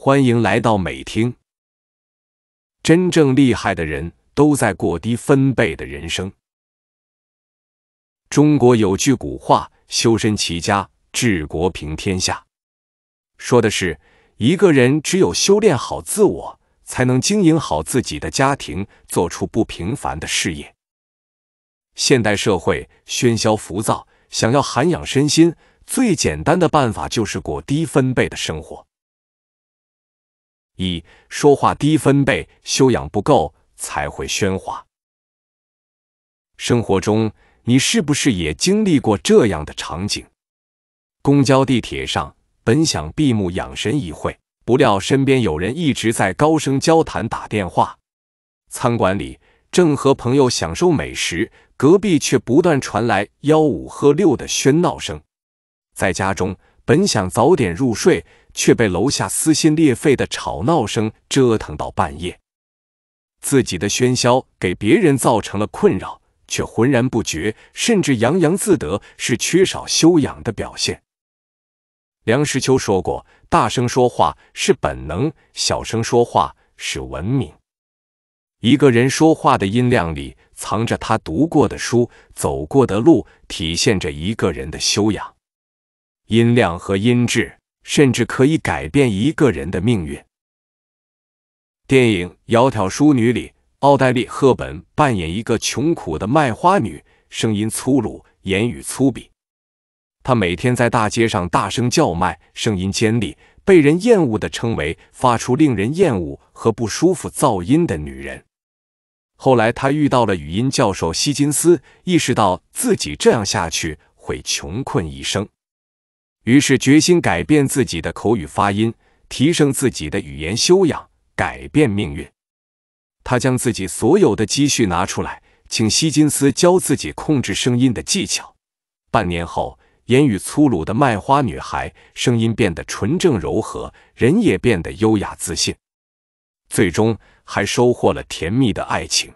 欢迎来到美听。真正厉害的人都在过低分贝的人生。中国有句古话：“修身齐家治国平天下”，说的是一个人只有修炼好自我，才能经营好自己的家庭，做出不平凡的事业。现代社会喧嚣浮躁，想要涵养身心，最简单的办法就是过低分贝的生活。一说话低分贝，修养不够才会喧哗。生活中，你是不是也经历过这样的场景？公交、地铁上，本想闭目养神一会，不料身边有人一直在高声交谈、打电话；餐馆里，正和朋友享受美食，隔壁却不断传来吆五喝六的喧闹声；在家中，本想早点入睡，却被楼下撕心裂肺的吵闹声折腾到半夜。自己的喧嚣给别人造成了困扰，却浑然不觉，甚至洋洋自得，是缺少修养的表现。梁实秋说过：“大声说话是本能，小声说话是文明。”一个人说话的音量里，藏着他读过的书、走过的路，体现着一个人的修养。音量和音质甚至可以改变一个人的命运。电影《窈窕淑女》里，奥黛丽·赫本扮演一个穷苦的卖花女，声音粗鲁，言语粗鄙。她每天在大街上大声叫卖，声音尖利，被人厌恶的称为“发出令人厌恶和不舒服噪音的女人”。后来，她遇到了语音教授希金斯，意识到自己这样下去会穷困一生。于是决心改变自己的口语发音，提升自己的语言修养，改变命运。他将自己所有的积蓄拿出来，请希金斯教自己控制声音的技巧。半年后，言语粗鲁的卖花女孩声音变得纯正柔和，人也变得优雅自信，最终还收获了甜蜜的爱情。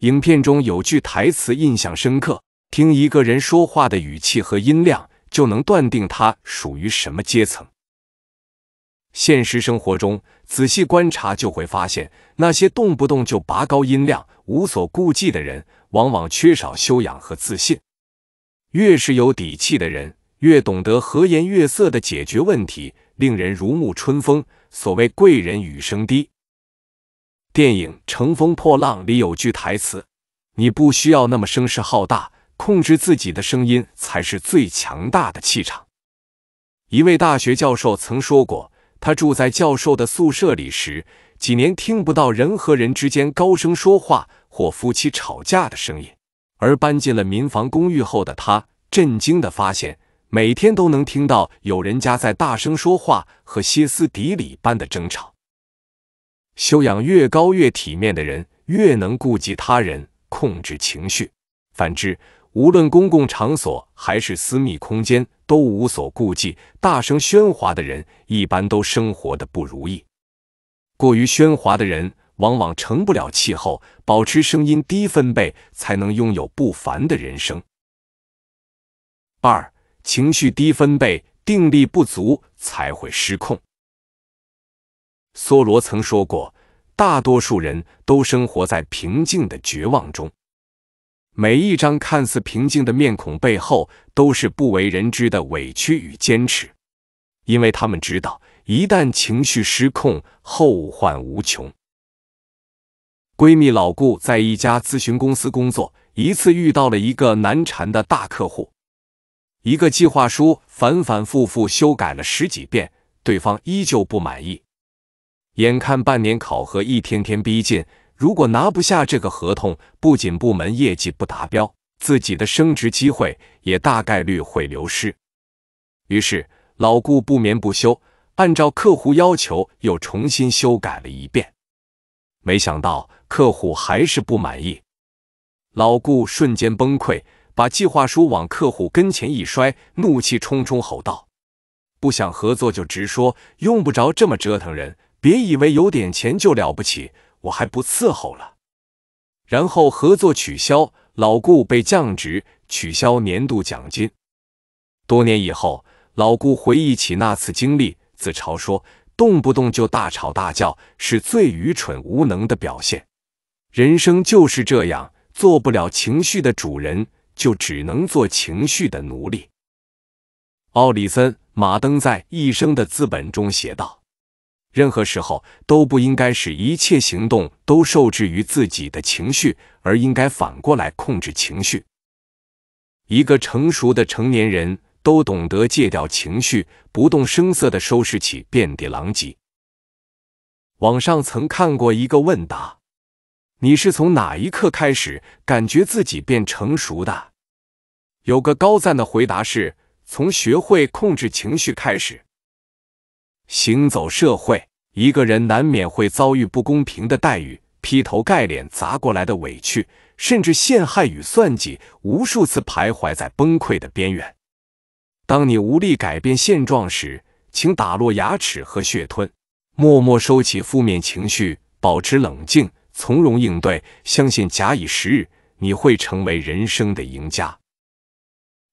影片中有句台词印象深刻：听一个人说话的语气和音量。就能断定他属于什么阶层。现实生活中，仔细观察就会发现，那些动不动就拔高音量、无所顾忌的人，往往缺少修养和自信。越是有底气的人，越懂得和颜悦色的解决问题，令人如沐春风。所谓“贵人语声低”。电影《乘风破浪》里有句台词：“你不需要那么声势浩大。”控制自己的声音才是最强大的气场。一位大学教授曾说过，他住在教授的宿舍里时，几年听不到人和人之间高声说话或夫妻吵架的声音；而搬进了民房公寓后，的他震惊的发现，每天都能听到有人家在大声说话和歇斯底里般的争吵。修养越高、越体面的人，越能顾及他人，控制情绪；反之，无论公共场所还是私密空间，都无所顾忌、大声喧哗的人，一般都生活的不如意。过于喧哗的人，往往成不了气候。保持声音低分贝，才能拥有不凡的人生。二、情绪低分贝，定力不足才会失控。梭罗曾说过：“大多数人都生活在平静的绝望中。”每一张看似平静的面孔背后，都是不为人知的委屈与坚持，因为他们知道，一旦情绪失控，后患无穷。闺蜜老顾在一家咨询公司工作，一次遇到了一个难缠的大客户，一个计划书反反复复修改了十几遍，对方依旧不满意。眼看半年考核一天天逼近。如果拿不下这个合同，不仅部门业绩不达标，自己的升职机会也大概率会流失。于是，老顾不眠不休，按照客户要求又重新修改了一遍。没想到客户还是不满意，老顾瞬间崩溃，把计划书往客户跟前一摔，怒气冲冲吼道：“不想合作就直说，用不着这么折腾人！别以为有点钱就了不起！”我还不伺候了，然后合作取消，老顾被降职，取消年度奖金。多年以后，老顾回忆起那次经历，自嘲说：“动不动就大吵大叫，是最愚蠢无能的表现。人生就是这样，做不了情绪的主人，就只能做情绪的奴隶。”奥里森·马登在《一生的资本》中写道。任何时候都不应该使一切行动都受制于自己的情绪，而应该反过来控制情绪。一个成熟的成年人都懂得戒掉情绪，不动声色的收拾起遍地狼藉。网上曾看过一个问答：“你是从哪一刻开始感觉自己变成熟的？”有个高赞的回答是从学会控制情绪开始。行走社会，一个人难免会遭遇不公平的待遇，劈头盖脸砸过来的委屈，甚至陷害与算计，无数次徘徊在崩溃的边缘。当你无力改变现状时，请打落牙齿和血吞，默默收起负面情绪，保持冷静，从容应对，相信假以时日，你会成为人生的赢家。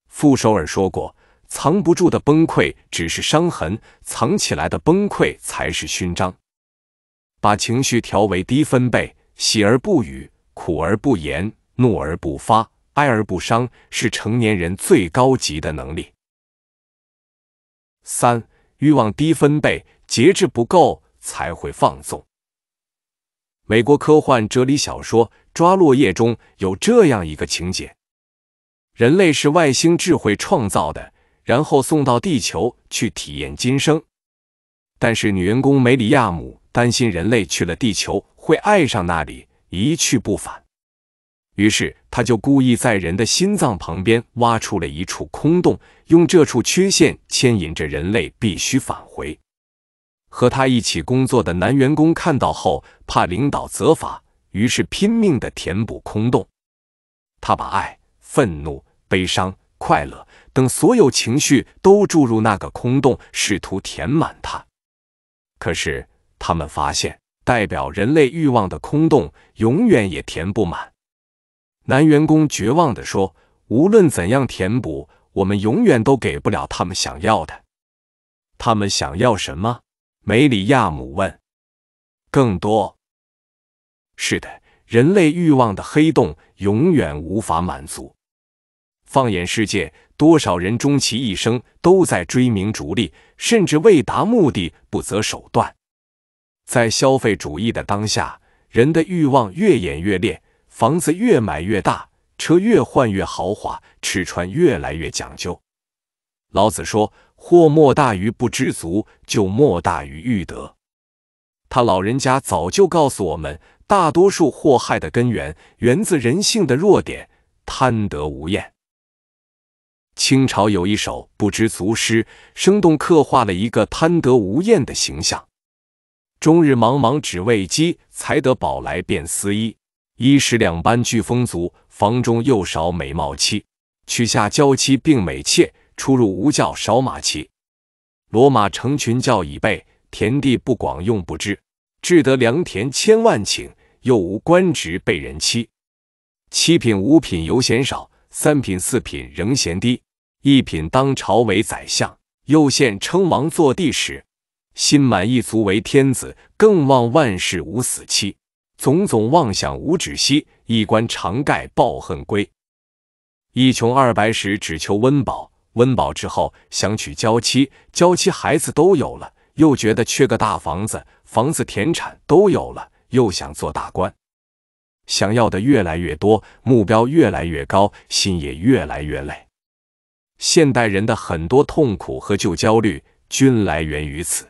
傅首尔说过。藏不住的崩溃只是伤痕，藏起来的崩溃才是勋章。把情绪调为低分贝，喜而不语，苦而不言，怒而不发，哀而不伤，是成年人最高级的能力。三、欲望低分贝，节制不够才会放纵。美国科幻哲理小说《抓落叶》中有这样一个情节：人类是外星智慧创造的。然后送到地球去体验今生，但是女员工梅里亚姆担心人类去了地球会爱上那里一去不返，于是他就故意在人的心脏旁边挖出了一处空洞，用这处缺陷牵引着人类必须返回。和他一起工作的男员工看到后，怕领导责罚，于是拼命地填补空洞，他把爱、愤怒、悲伤。快乐等所有情绪都注入那个空洞，试图填满它。可是他们发现，代表人类欲望的空洞永远也填不满。男员工绝望地说：“无论怎样填补，我们永远都给不了他们想要的。”他们想要什么？梅里亚姆问。“更多。”是的，人类欲望的黑洞永远无法满足。放眼世界，多少人终其一生都在追名逐利，甚至为达目的不择手段。在消费主义的当下，人的欲望越演越烈，房子越买越大，车越换越豪华，吃穿越来越讲究。老子说：“祸莫大于不知足，就莫大于欲得。”他老人家早就告诉我们，大多数祸害的根源源自人性的弱点——贪得无厌。清朝有一首不知足诗，生动刻画了一个贪得无厌的形象。终日茫茫只为饥，才得宝来便丝衣。衣食两般俱丰足，房中又少美貌妻。娶下娇妻并美妾，出入无教少马骑。骡马成群教已备，田地不广用不知。至得良田千万顷，又无官职被人欺。七品五品犹嫌少，三品四品仍嫌低。一品当朝为宰相，又现称王坐帝时，心满意足为天子，更望万事无死期。总总妄想无止息，一官常盖抱恨归。一穷二白时只求温饱，温饱之后想娶娇妻，娇妻孩子都有了，又觉得缺个大房子，房子田产都有了，又想做大官。想要的越来越多，目标越来越高，心也越来越累。现代人的很多痛苦和旧焦虑均来源于此。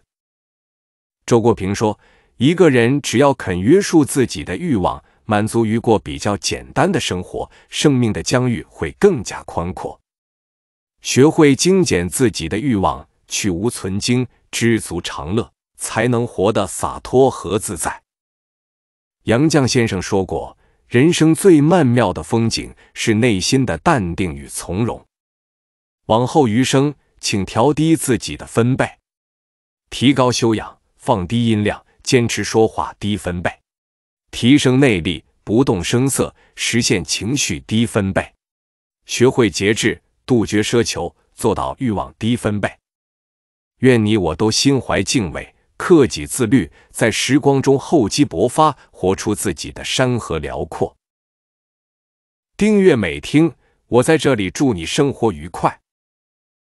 周国平说：“一个人只要肯约束自己的欲望，满足于过比较简单的生活，生命的疆域会更加宽阔。学会精简自己的欲望，去无存精，知足常乐，才能活得洒脱和自在。”杨绛先生说过：“人生最曼妙的风景是内心的淡定与从容。”往后余生，请调低自己的分贝，提高修养，放低音量，坚持说话低分贝，提升内力，不动声色，实现情绪低分贝，学会节制，杜绝奢求，做到欲望低分贝。愿你我都心怀敬畏，克己自律，在时光中厚积薄发，活出自己的山河辽阔。订阅美听，我在这里祝你生活愉快。